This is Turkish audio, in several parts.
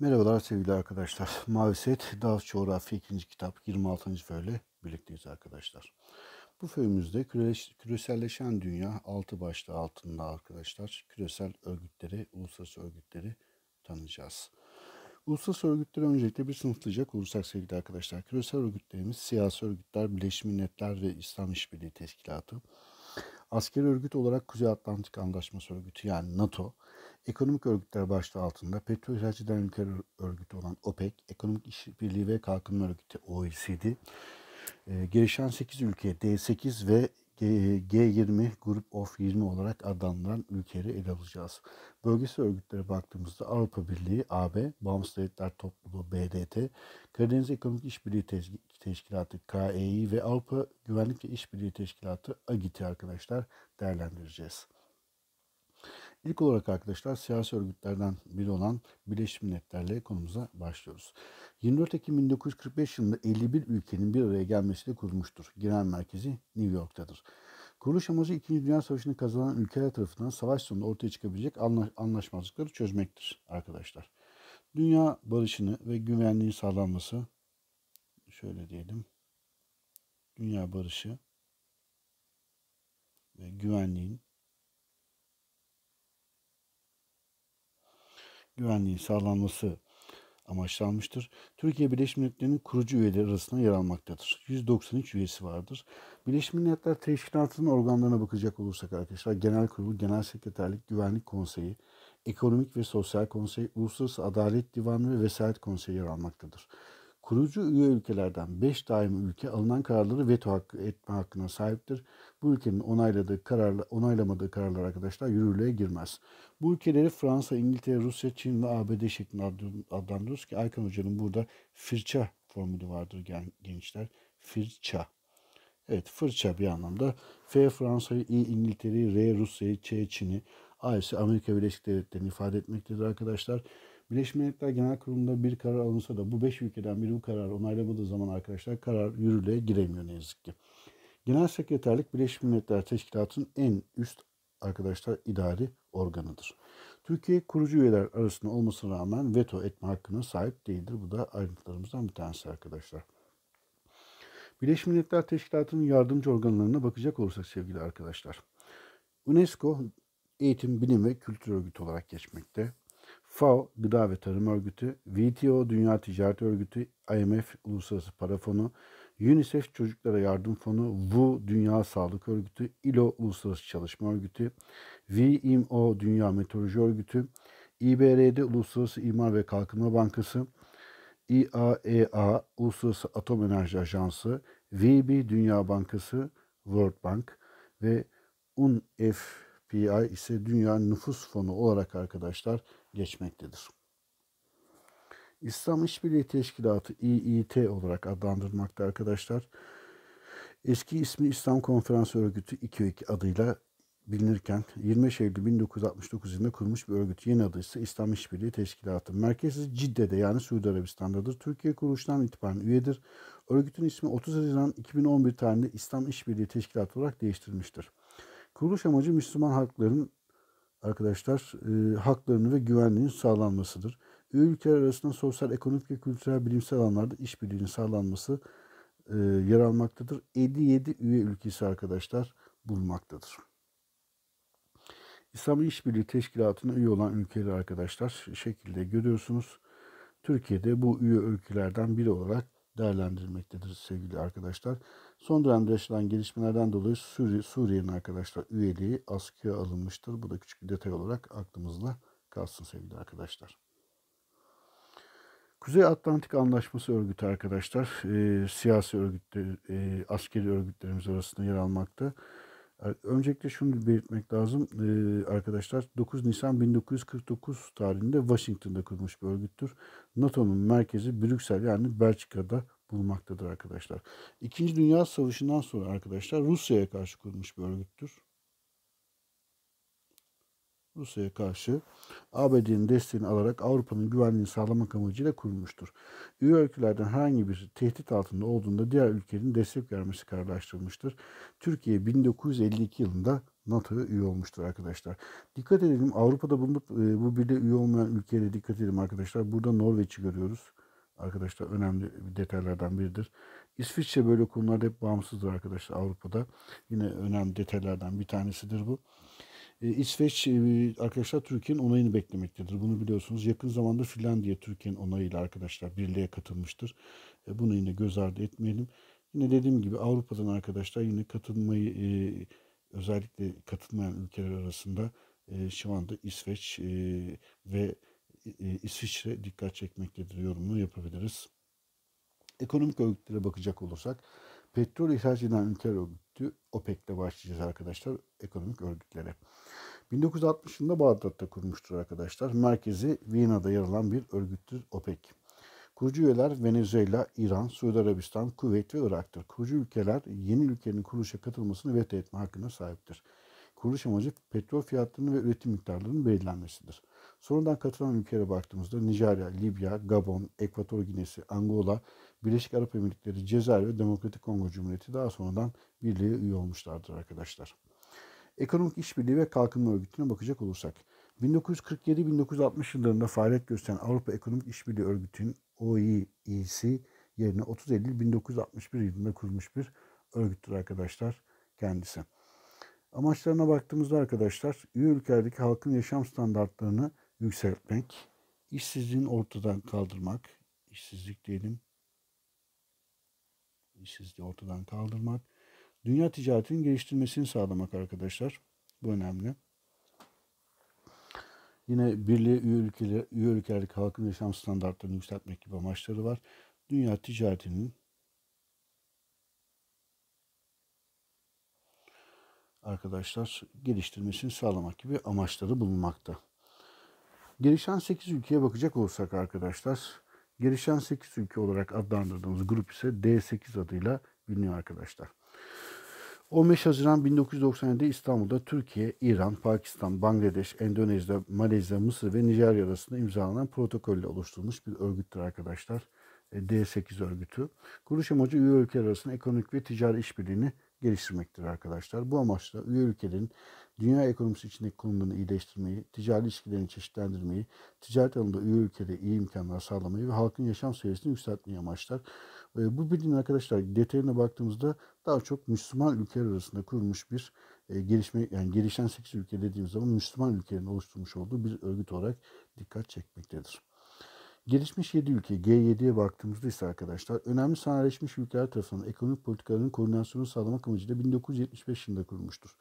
Merhabalar sevgili arkadaşlar. Mavi Set, Dağ Coğrafya 2. kitap 26. böyle birlikteyiz arkadaşlar. Bu föyümüzde küreselleşen dünya altı başta altında arkadaşlar küresel örgütleri, uluslararası örgütleri tanıyacağız. Uluslararası örgütleri öncelikle bir sınıflayacak olursak sevgili arkadaşlar. Küresel örgütlerimiz siyasi örgütler, Birleşmiş Milletler ve İslam İşbirliği Teşkilatı. Askeri örgüt olarak Kuzey Atlantik Anlaşması Örgütü yani NATO. Ekonomik örgütler başta altında petrol ihraciden ülkeler örgütü olan OPEC, Ekonomik İşbirliği ve Kalkınma Örgütü OECD, e, gelişen 8 ülke D8 ve G20 e, Group of 20 olarak adlandırılan ülkeleri ele alacağız. Bölgesel örgütlere baktığımızda Avrupa Birliği, AB, Bağımsız Devletler Topluluğu, BDT, Karadeniz Ekonomik İşbirliği Teşkilatı, KEİ ve Avrupa Güvenlik ve İşbirliği Teşkilatı, AGİT'i e arkadaşlar değerlendireceğiz. İlk olarak arkadaşlar siyasi örgütlerden biri olan Birleşmiş Milletler'le konumuza başlıyoruz. 24 Ekim 1945 yılında 51 ülkenin bir araya gelmesiyle kurulmuştur. Genel merkezi New York'tadır. Kuruluş amacı 2. Dünya Savaşı'nı kazanan ülkeler tarafından savaş sonunda ortaya çıkabilecek anlaşmazlıkları çözmektir arkadaşlar. Dünya barışını ve güvenliği sağlanması şöyle diyelim. Dünya barışı ve güvenliğin güvenliğin sağlanması amaçlanmıştır. Türkiye Birleşmiş Milletler'in kurucu üyeleri arasında yer almaktadır. 193 üyesi vardır. Birleşmiş Milletler Teşkilatı'nın organlarına bakacak olursak arkadaşlar Genel Kurulu, Genel Sekreterlik, Güvenlik Konseyi, Ekonomik ve Sosyal Konsey, Uluslararası Adalet Divanı ve Vesayet Konseyi yer almaktadır. Kurucu üye ülkelerden 5 daimi ülke alınan kararları veto hakkı etme hakkına sahiptir. Bu ülkenin onayladığı kararla, onaylamadığı kararlar arkadaşlar yürürlüğe girmez. Bu ülkeleri Fransa, İngiltere, Rusya, Çin ve ABD şeklinde adlandırıyoruz ki Aykan Hoca'nın burada fırça formülü vardır gençler. Fırça. Evet fırça bir anlamda. F Fransa'yı, İ İngiltere'yi, R Rusya'yı, Ç Çin'i, A ise Amerika Birleşik Devletleri'ni ifade etmektedir arkadaşlar. Birleşmiş Milletler Genel Kurulu'nda bir karar alınsa da bu beş ülkeden biri bu kararı onaylamadığı zaman arkadaşlar karar yürürlüğe giremiyor ne yazık ki. Genel Sekreterlik Birleşmiş Milletler Teşkilatı'nın en üst arkadaşlar idari organıdır. Türkiye kurucu üyeler arasında olmasına rağmen veto etme hakkına sahip değildir. Bu da ayrıntılarımızdan bir tanesi arkadaşlar. Birleşmiş Milletler Teşkilatı'nın yardımcı organlarına bakacak olursak sevgili arkadaşlar. UNESCO Eğitim, Bilim ve Kültür Örgütü olarak geçmekte. FAO Gıda ve Tarım Örgütü, WTO Dünya Ticaret Örgütü, IMF Uluslararası Para Fonu, UNICEF Çocuklara Yardım Fonu, WHO Dünya Sağlık Örgütü, ILO Uluslararası Çalışma Örgütü, WIMO Dünya Meteoroloji Örgütü, İBRD Uluslararası İmar ve Kalkınma Bankası, IAEA e Uluslararası Atom Enerji Ajansı, VB Dünya Bankası, World Bank ve UNFPA ise Dünya Nüfus Fonu olarak arkadaşlar geçmektedir. İslam İşbirliği Teşkilatı İİT olarak adlandırmakta arkadaşlar. Eski ismi İslam Konferans Örgütü 22 adıyla bilinirken 25 Eylül 1969 yılında kurulmuş bir örgüt. Yeni adı ise İslam İşbirliği Teşkilatı. Merkezi Cidde'de yani Suudi Arabistan'dadır. Türkiye kuruluştan itibaren üyedir. Örgütün ismi 30 Haziran 2011 tarihinde İslam İşbirliği Teşkilatı olarak değiştirilmiştir. Kuruluş amacı Müslüman halkların arkadaşlar e, haklarının ve güvenliğinin sağlanmasıdır. Üye ülkeler arasında sosyal, ekonomik ve kültürel bilimsel alanlarda işbirliğinin sağlanması e, yer almaktadır. 57 üye ülkesi arkadaşlar bulmaktadır. İslam İşbirliği Teşkilatı'na üye olan ülkeler arkadaşlar şekilde görüyorsunuz. Türkiye'de bu üye ülkelerden biri olarak değerlendirilmektedir sevgili arkadaşlar. Son dönemde yaşanan gelişmelerden dolayı Suri, Suriye'nin arkadaşlar üyeliği askıya alınmıştır. Bu da küçük bir detay olarak aklımızda kalsın sevgili arkadaşlar. Kuzey Atlantik Anlaşması Örgütü arkadaşlar e, siyasi örgütler, e, askeri örgütlerimiz arasında yer almakta öncelikle şunu belirtmek lazım ee, arkadaşlar. 9 Nisan 1949 tarihinde Washington'da kurulmuş bir örgüttür. NATO'nun merkezi Brüksel yani Belçika'da bulunmaktadır arkadaşlar. İkinci Dünya Savaşı'ndan sonra arkadaşlar Rusya'ya karşı kurulmuş bir örgüttür. Rusya'ya karşı ABD'nin desteğini alarak Avrupa'nın güvenliğini sağlamak amacıyla kurulmuştur. Üye ülkelerden herhangi bir tehdit altında olduğunda diğer ülkenin destek vermesi kararlaştırılmıştır. Türkiye 1952 yılında NATO'ya üye olmuştur arkadaşlar. Dikkat edelim Avrupa'da bu, e, bir de üye olmayan ülkeye dikkat edelim arkadaşlar. Burada Norveç'i görüyoruz. Arkadaşlar önemli bir detaylardan biridir. İsviçre böyle konularda hep bağımsızdır arkadaşlar Avrupa'da. Yine önemli detaylardan bir tanesidir bu. E, İsveç e, arkadaşlar Türkiye'nin onayını beklemektedir. Bunu biliyorsunuz. Yakın zamanda Finlandiya Türkiye'nin onayıyla arkadaşlar birliğe katılmıştır. E, bunu yine göz ardı etmeyelim. Yine dediğim gibi Avrupa'dan arkadaşlar yine katılmayı özellikle katılmayan ülkeler arasında şu anda İsveç ve İsviçre dikkat çekmektedir yorumunu yapabiliriz. Ekonomik örgütlere bakacak olursak Petrol ihraç eden ülkeler örgütü OPEC'le başlayacağız arkadaşlar ekonomik örgütlere. 1960 yılında Bağdat'ta kurmuştur arkadaşlar. Merkezi Viyana'da yer alan bir örgüttür OPEC. Kurucu üyeler Venezuela, İran, Suudi Arabistan, Kuveyt ve Irak'tır. Kurucu ülkeler yeni ülkenin kuruluşa katılmasını veto etme hakkına sahiptir. Kuruluş amacı petrol fiyatlarının ve üretim miktarlarının belirlenmesidir. Sonradan katılan ülkelere baktığımızda Nijerya, Libya, Gabon, Ekvator Ginesi, Angola, Birleşik Arap Emirlikleri, Cezayir ve Demokratik Kongo Cumhuriyeti daha sonradan birliğe üye olmuşlardır arkadaşlar. Ekonomik İşbirliği ve Kalkınma Örgütü'ne bakacak olursak, 1947-1960 yıllarında faaliyet gösteren Avrupa Ekonomik İşbirliği Örgütü'nün OEE'si yerine 30 Eylül 1961 yılında kurulmuş bir örgüttür arkadaşlar kendisi. Amaçlarına baktığımızda arkadaşlar üye ülkelerdeki halkın yaşam standartlarını yükseltmek, işsizliğin ortadan kaldırmak, işsizlik diyelim, işsizliği ortadan kaldırmak, dünya ticaretinin geliştirmesini sağlamak arkadaşlar. Bu önemli. Yine birliğe üye, ülkeler, üye ülkelerdeki halkın yaşam standartlarını yükseltmek gibi amaçları var. Dünya ticaretinin arkadaşlar geliştirmesini sağlamak gibi amaçları bulunmakta. Gelişen 8 ülkeye bakacak olursak arkadaşlar Gelişen 8 ülke olarak adlandırdığımız grup ise D8 adıyla biliniyor arkadaşlar. 15 Haziran 1997'de İstanbul'da Türkiye, İran, Pakistan, Bangladeş, Endonezya, Malezya, Mısır ve Nijerya arasında imzalanan protokolle oluşturulmuş bir örgüttür arkadaşlar. E, D8 örgütü. Kuruluş amacı üye ülkeler arasında ekonomik ve ticari işbirliğini geliştirmektir arkadaşlar. Bu amaçla üye ülkelerin dünya ekonomisi içindeki konumlarını iyileştirmeyi, ticari ilişkilerini çeşitlendirmeyi, ticaret alanında üye ülkede iyi imkanlar sağlamayı ve halkın yaşam seviyesini yükseltmeyi amaçlar. Ee, bu bildiğin arkadaşlar detayına baktığımızda daha çok Müslüman ülkeler arasında kurulmuş bir e, gelişme yani gelişen 8 ülke dediğimiz zaman Müslüman ülkelerin oluşturmuş olduğu bir örgüt olarak dikkat çekmektedir. Gelişmiş 7 ülke G7'ye baktığımızda ise arkadaşlar önemli sanayileşmiş ülkeler tarafından ekonomik politikaların koordinasyonunu sağlamak amacıyla 1975 yılında kurulmuştur.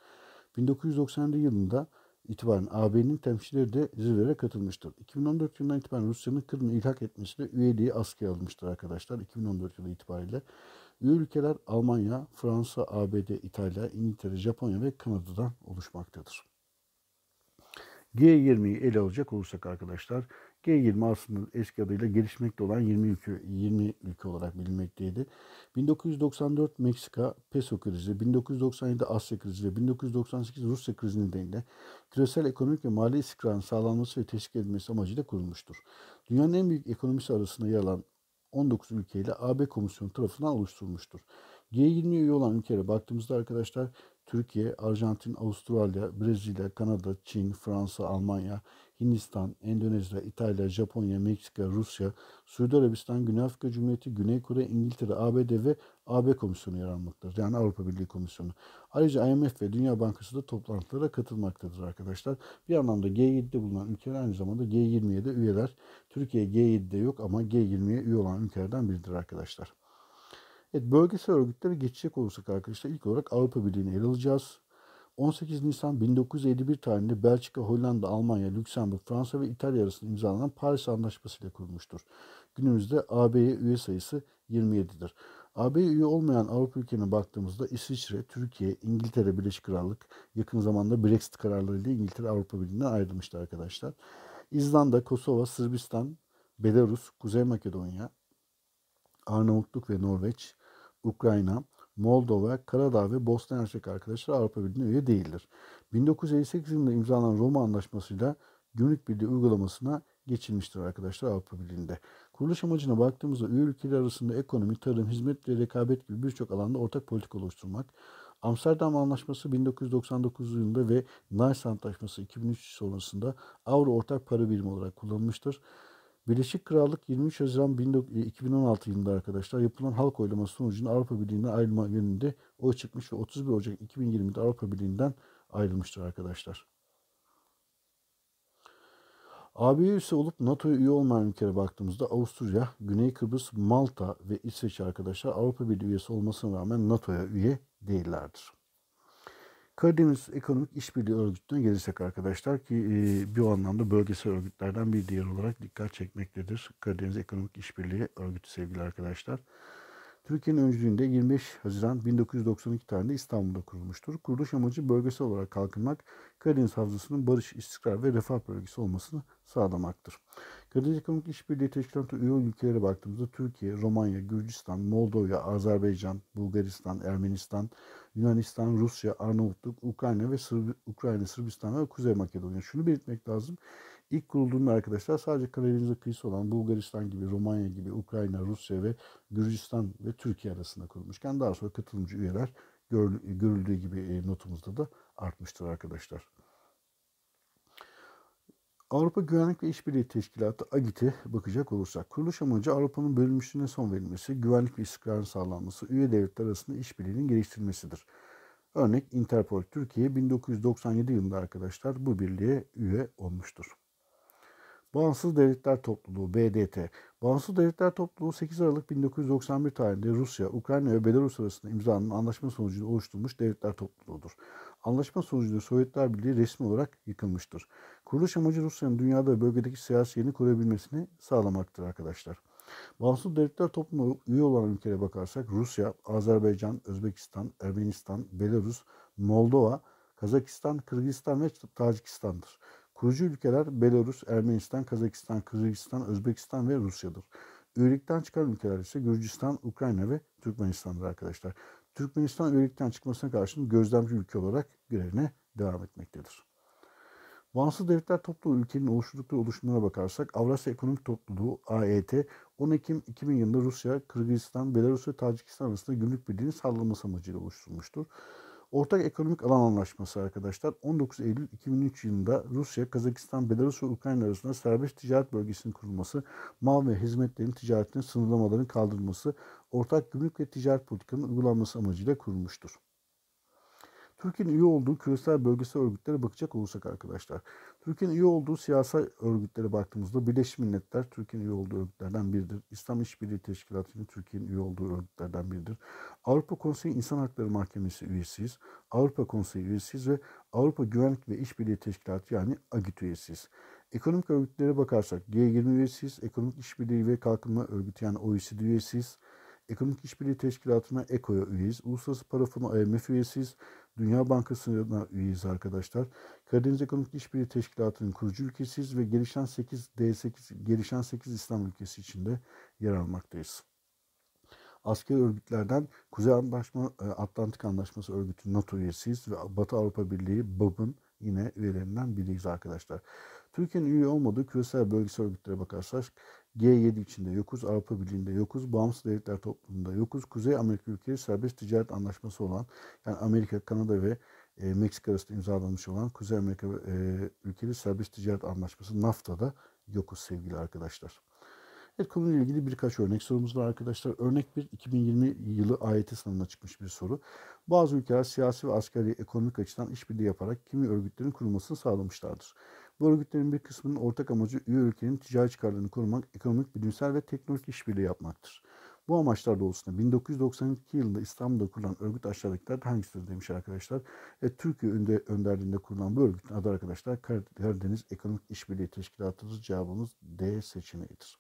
1990'lı yılında itibaren AB'nin temsilcileri de zirvelere katılmıştır. 2014 yılından itibaren Rusya'nın Kırım'ı ilhak etmesiyle üyeliği askıya almıştır arkadaşlar 2014 yılı itibariyle. Üye ülkeler Almanya, Fransa, ABD, İtalya, İngiltere, Japonya ve Kanada'dan oluşmaktadır. G20'yi ele alacak olursak arkadaşlar G20 aslında eski adıyla gelişmekte olan 20 ülke, 20 ülke olarak bilinmekteydi. 1994 Meksika peso krizi, 1997 Asya krizi ve 1998 Rusya krizi nedeniyle küresel ekonomik ve mali istikrarın sağlanması ve teşvik edilmesi amacıyla kurulmuştur. Dünyanın en büyük ekonomisi arasında yer alan 19 ülkeyle AB Komisyonu tarafından oluşturulmuştur. G20 üye olan ülkelere baktığımızda arkadaşlar Türkiye, Arjantin, Avustralya, Brezilya, Kanada, Çin, Fransa, Almanya, Hindistan, Endonezya, İtalya, Japonya, Meksika, Rusya, Suudi Arabistan, Güney Afrika Cumhuriyeti, Güney Kore, İngiltere, ABD ve AB Komisyonu yer almaktadır. Yani Avrupa Birliği Komisyonu. Ayrıca IMF ve Dünya Bankası da toplantılara katılmaktadır arkadaşlar. Bir anlamda G7'de bulunan ülkeler aynı zamanda G20'ye de üyeler. Türkiye G7'de yok ama G20'ye üye olan ülkelerden biridir arkadaşlar. Evet, bölgesel örgütlere geçecek olursak arkadaşlar ilk olarak Avrupa Birliği'ne ele alacağız. 18 Nisan 1951 tarihinde Belçika, Hollanda, Almanya, Lüksemburg, Fransa ve İtalya arasında imzalanan Paris Anlaşması ile kurulmuştur. Günümüzde AB'ye üye sayısı 27'dir. AB üye olmayan Avrupa ülkelerine baktığımızda İsviçre, Türkiye, İngiltere, Birleşik Krallık yakın zamanda Brexit kararlarıyla İngiltere Avrupa Birliği'nden ayrılmıştı arkadaşlar. İzlanda, Kosova, Sırbistan, Belarus, Kuzey Makedonya, Arnavutluk ve Norveç, Ukrayna, Moldova, Karadağ ve Bosna Hersek arkadaşlar Avrupa Birliği'ne üye değildir. 1958 yılında imzalanan Roma Anlaşması'yla Gümrük Birliği uygulamasına geçilmiştir arkadaşlar Avrupa Birliği'nde. Kuruluş amacına baktığımızda üye ülkeler arasında ekonomi, tarım, hizmet ve rekabet gibi birçok alanda ortak politik oluşturmak, Amsterdam Anlaşması 1999 yılında ve Nice Antlaşması 2003 sonrasında avro ortak para birimi olarak kullanılmıştır. Birleşik Krallık 23 Haziran 2016 e, yılında arkadaşlar yapılan halk oylaması sonucunda Avrupa Birliği'nden ayrılma yönünde oy çıkmış ve 31 Ocak 2020'de Avrupa Birliği'nden ayrılmıştır arkadaşlar. AB üyesi olup NATO'ya üye olmayan ülkelere baktığımızda Avusturya, Güney Kıbrıs, Malta ve İsveç arkadaşlar Avrupa Birliği üyesi olmasına rağmen NATO'ya üye değillerdir. Karadeniz Ekonomik İşbirliği Örgütü'ne gelirsek arkadaşlar ki e, bir anlamda bölgesel örgütlerden bir diğer olarak dikkat çekmektedir. Karadeniz Ekonomik İşbirliği Örgütü sevgili arkadaşlar. Türkiye'nin öncülüğünde 25 Haziran 1992 tarihinde İstanbul'da kurulmuştur. Kuruluş amacı bölgesel olarak kalkınmak, Karadeniz Havzası'nın barış, istikrar ve refah bölgesi olmasını sağlamaktır. Kadın Ekonomik İşbirliği Teşkilatı üye ülkelere baktığımızda Türkiye, Romanya, Gürcistan, Moldova, Azerbaycan, Bulgaristan, Ermenistan, Yunanistan, Rusya, Arnavutluk, Ukrayna ve Sırb Ukrayna, Sırbistan ve Kuzey Makedonya. Şunu belirtmek lazım. İlk kurulduğunda arkadaşlar sadece Karadeniz'e kıyısı olan Bulgaristan gibi, Romanya gibi, Ukrayna, Rusya ve Gürcistan ve Türkiye arasında kurulmuşken daha sonra katılımcı üyeler görüldüğü gibi e, notumuzda da artmıştır arkadaşlar. Avrupa Güvenlik ve İşbirliği Teşkilatı AGİT'e bakacak olursak, kuruluş amacı Avrupa'nın bölünmüşlüğüne son verilmesi, güvenlik ve istikrarın sağlanması, üye devletler arasında işbirliğinin geliştirilmesidir. Örnek Interpol Türkiye 1997 yılında arkadaşlar bu birliğe üye olmuştur. Bağımsız Devletler Topluluğu BDT Bağımsız Devletler Topluluğu 8 Aralık 1991 tarihinde Rusya, Ukrayna ve Belarus arasında imzalanan anlaşma sonucunda oluşturulmuş devletler topluluğudur. Anlaşma sonucunda Sovyetler Birliği resmi olarak yıkılmıştır. Kuruluş amacı Rusya'nın dünyada ve bölgedeki siyasi yeni kurabilmesini sağlamaktır arkadaşlar. Bağımsız devletler toplumuna üye olan ülkelere bakarsak Rusya, Azerbaycan, Özbekistan, Ermenistan, Belarus, Moldova, Kazakistan, Kırgızistan ve Tacikistan'dır. Kurucu ülkeler Belarus, Ermenistan, Kazakistan, Kırgızistan, Özbekistan ve Rusya'dır. Üyelikten çıkan ülkeler ise Gürcistan, Ukrayna ve Türkmenistan'dır arkadaşlar. Türkmenistan üyelikten çıkmasına karşın gözlemci ülke olarak görevine devam etmektedir. Bağımsız Devletler Topluluğu ülkenin oluşturdukları oluşumlara bakarsak Avrasya Ekonomik Topluluğu AET 10 Ekim 2000 yılında Rusya, Kırgızistan, Belarus ve Tacikistan arasında günlük birliğini sağlaması amacıyla oluşturulmuştur. Ortak Ekonomik Alan Anlaşması arkadaşlar 19 Eylül 2003 yılında Rusya, Kazakistan, Belarus ve Ukrayna arasında serbest ticaret bölgesinin kurulması, mal ve hizmetlerin ticaretinin sınırlamaların kaldırılması, ortak gümrük ve ticaret politikanın uygulanması amacıyla kurulmuştur. Türkiye'nin üye olduğu küresel bölgesel örgütlere bakacak olursak arkadaşlar. Türkiye'nin üye olduğu siyasal örgütlere baktığımızda Birleşmiş Milletler Türkiye'nin üye olduğu örgütlerden biridir. İslam İşbirliği Teşkilatı'nın Türkiye'nin üye olduğu örgütlerden biridir. Avrupa Konseyi İnsan Hakları Mahkemesi üyesiyiz. Avrupa Konseyi üyesiyiz ve Avrupa Güvenlik ve İşbirliği Teşkilatı yani AGİT üyesiyiz. Ekonomik örgütlere bakarsak G20 üyesiyiz, Ekonomik İşbirliği ve Kalkınma Örgütü yani OECD üyesiyiz. Ekonomik İşbirliği Teşkilatı'na ECO'ya üyeyiz. Uluslararası Para Fonu IMF üyesiyiz. Dünya Bankası'na üyeyiz arkadaşlar. Karadeniz Ekonomik İşbirliği Teşkilatı'nın kurucu ülkesiyiz ve gelişen 8 D8 gelişen 8 İslam ülkesi içinde yer almaktayız. Asker örgütlerden Kuzey Anlaşma, e, Atlantik Anlaşması Örgütü NATO üyesiyiz ve Batı Avrupa Birliği BAB'ın yine üyelerinden biriyiz arkadaşlar. Türkiye'nin üye olmadığı küresel bölgesel örgütlere bakarsak G7 içinde yokuz, Avrupa Birliği'nde yokuz, bağımsız devletler toplumunda yokuz, Kuzey Amerika ülkeleri serbest ticaret anlaşması olan yani Amerika, Kanada ve e, Meksika arasında imzalanmış olan Kuzey Amerika e, ülkeleri serbest ticaret anlaşması NAFTA'da yokuz sevgili arkadaşlar. Evet konuyla ilgili birkaç örnek sorumuz var arkadaşlar. Örnek bir 2020 yılı AYT sınavına çıkmış bir soru. Bazı ülkeler siyasi ve askeri ekonomik açıdan işbirliği yaparak kimi örgütlerin kurulmasını sağlamışlardır. Bu örgütlerin bir kısmının ortak amacı üye ülkenin ticari çıkarlarını korumak, ekonomik, bilimsel ve teknolojik işbirliği yapmaktır. Bu amaçlar doğrultusunda 1992 yılında İstanbul'da kurulan örgüt aşağıdakiler hangisidir demiş arkadaşlar. E, Türkiye önde, önderliğinde kurulan bu örgütün adı arkadaşlar Karadeniz Ekonomik İşbirliği Teşkilatı'dır. Cevabımız D seçeneğidir.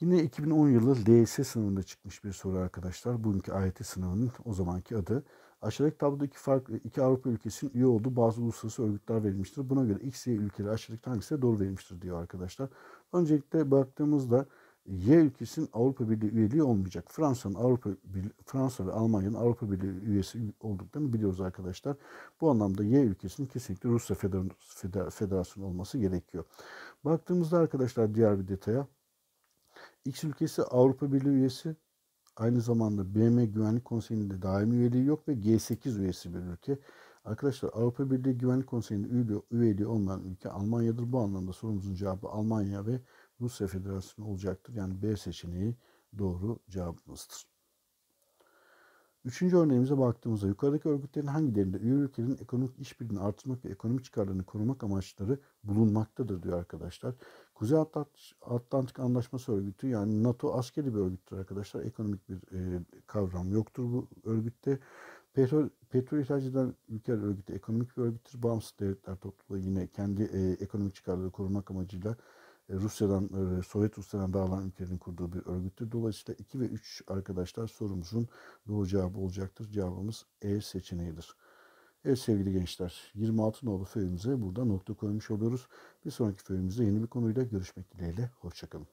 Yine 2010 yılı LS sınavında çıkmış bir soru arkadaşlar. Bugünkü AYT sınavının o zamanki adı. Aşağıdaki tabloda iki, farklı, iki Avrupa ülkesinin üye olduğu bazı uluslararası örgütler verilmiştir. Buna göre X, Y ülkeleri aşağıdaki hangisine doğru verilmiştir diyor arkadaşlar. Öncelikle baktığımızda Y ülkesinin Avrupa Birliği üyeliği olmayacak. Fransa'nın Avrupa Fransa ve Almanya'nın Avrupa Birliği üyesi olduklarını biliyoruz arkadaşlar. Bu anlamda Y ülkesinin kesinlikle Rusya Federasyonu olması gerekiyor. Baktığımızda arkadaşlar diğer bir detaya X ülkesi Avrupa Birliği üyesi, Aynı zamanda BM Güvenlik Konseyi'nde daimi üyeliği yok ve G8 üyesi bir ülke. Arkadaşlar Avrupa Birliği Güvenlik Konseyi'nin üyeliği olmayan ülke Almanya'dır. Bu anlamda sorumuzun cevabı Almanya ve Rusya Federasyonu olacaktır. Yani B seçeneği doğru cevabımızdır. Üçüncü örneğimize baktığımızda yukarıdaki örgütlerin hangilerinde üye ülkelerin ekonomik işbirliğini artırmak ve ekonomik çıkarlarını korumak amaçları bulunmaktadır diyor arkadaşlar. Kuzey Atlantik Anlaşması Örgütü yani NATO askeri bir örgüttür arkadaşlar. Ekonomik bir e, kavram yoktur bu örgütte. Petrol, petrol ihraç eden ülkeler örgütü ekonomik bir örgüttür. Bağımsız devletler topluluğu yine kendi e, ekonomik çıkarları korumak amacıyla e, Rusya'dan, e, Sovyet Rusya'dan dağılan ülkelerin kurduğu bir örgüttür. Dolayısıyla 2 ve 3 arkadaşlar sorumuzun doğru cevabı olacaktır. Cevabımız E seçeneğidir. Evet sevgili gençler 26 nolu föyümüze burada nokta koymuş oluyoruz. Bir sonraki föyümüzde yeni bir konuyla görüşmek dileğiyle. Hoşçakalın.